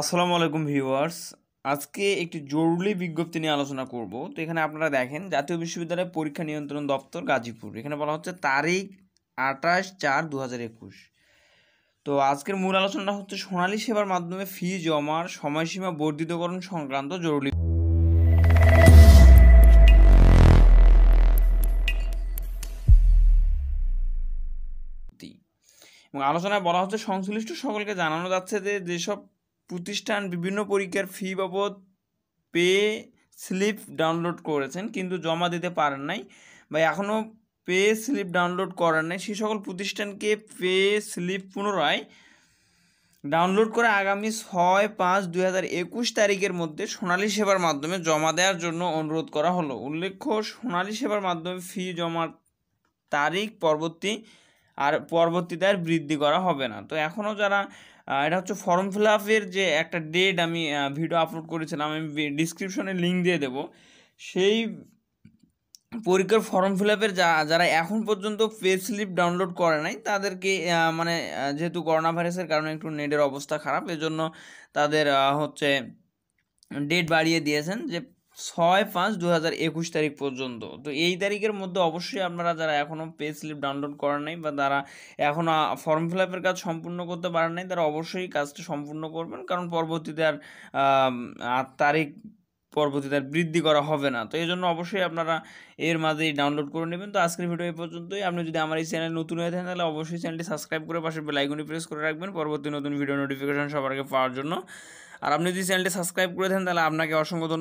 আসসালামু আলাইকুম ভিউয়ার্স আজকে একটি জরুরি বিজ্ঞপ্তি নিয়ে আলোচনা করব তো এখানে আপনারা দেখেন জাতীয় বিশ্ববিদ্যালয় পরীক্ষা নিয়ন্ত্রণ দপ্তর গাজীপুর এখানে বলা হচ্ছে তারিখ আঠাশ চার দু তো আজকের মূল আলোচনাটা হচ্ছে সোনালী সেবার মাধ্যমে ফি জমার সময়সীমা বর্ধিতকরণ সংক্রান্ত জরুরি এবং আলোচনায় বলা হচ্ছে সংশ্লিষ্ট সকলকে জানানো যাচ্ছে যে যেসব প্রতিষ্ঠান বিভিন্ন পরীক্ষার ফি বাবদ পে স্লিপ ডাউনলোড করেছেন কিন্তু জমা দিতে পারেন নাই বা এখনও পে স্লিপ ডাউনলোড করার নাই সেই সকল প্রতিষ্ঠানকে পে স্লিপ পুনরায় ডাউনলোড করে আগামী ছয় পাঁচ দুই হাজার একুশ তারিখের মধ্যে সোনালী সেবার মাধ্যমে জমা দেওয়ার জন্য অনুরোধ করা হলো উল্লেখ্য সোনালী সেবার মাধ্যমে ফি জমার তারিখ পরবর্তী আর পরবর্তীতে আর বৃদ্ধি করা হবে না তো এখনও যারা এটা হচ্ছে ফর্ম ফিল আপের যে একটা ডেট আমি ভিডিও আপলোড করেছিলাম আমি ডিসক্রিপশনে লিঙ্ক দিয়ে দেব সেই পরীক্ষার ফর্ম ফিল আপের যারা এখন পর্যন্ত পে স্লিপ ডাউনলোড করে নাই তাদেরকে মানে যেহেতু করোনা ভাইরাসের কারণে একটু নেটের অবস্থা খারাপ এজন্য তাদের হচ্ছে ডেট বাড়িয়ে দিয়েছেন যে ছয় পাঁচ দু হাজার একুশ তারিখ পর্যন্ত তো এই তারিখের মধ্যে অবশ্যই আপনারা যারা এখনও পে স্লিপ ডাউনলোড করা নাই বা তারা এখনও ফর্ম ফিল আপের কাজ সম্পূর্ণ করতে পারেন নাই তারা অবশ্যই কাজটা সম্পূর্ণ করবেন কারণ পরবর্তীতে আর তারিখ পরবর্তীতে আর বৃদ্ধি করা হবে না তো এই জন্য অবশ্যই আপনারা এর মাঝেই ডাউনলোড করে নেবেন তো আজকের ভিডিও এই পর্যন্তই আপনি যদি আমার এই চ্যানেল নতুন হয়ে থাকেন তাহলে অবশ্যই চ্যানেলটি সাবস্ক্রাইব করে পাশে বেলাইকনটি প্রেস করে রাখবেন পরবর্তী নতুন ভিডিও নোটিফিকেশান সবার আগে পাওয়ার জন্য আর আপনি যদি চ্যানেলটি সাবস্ক্রাইব করে থাকেন তাহলে আপনাকে অসংখ্য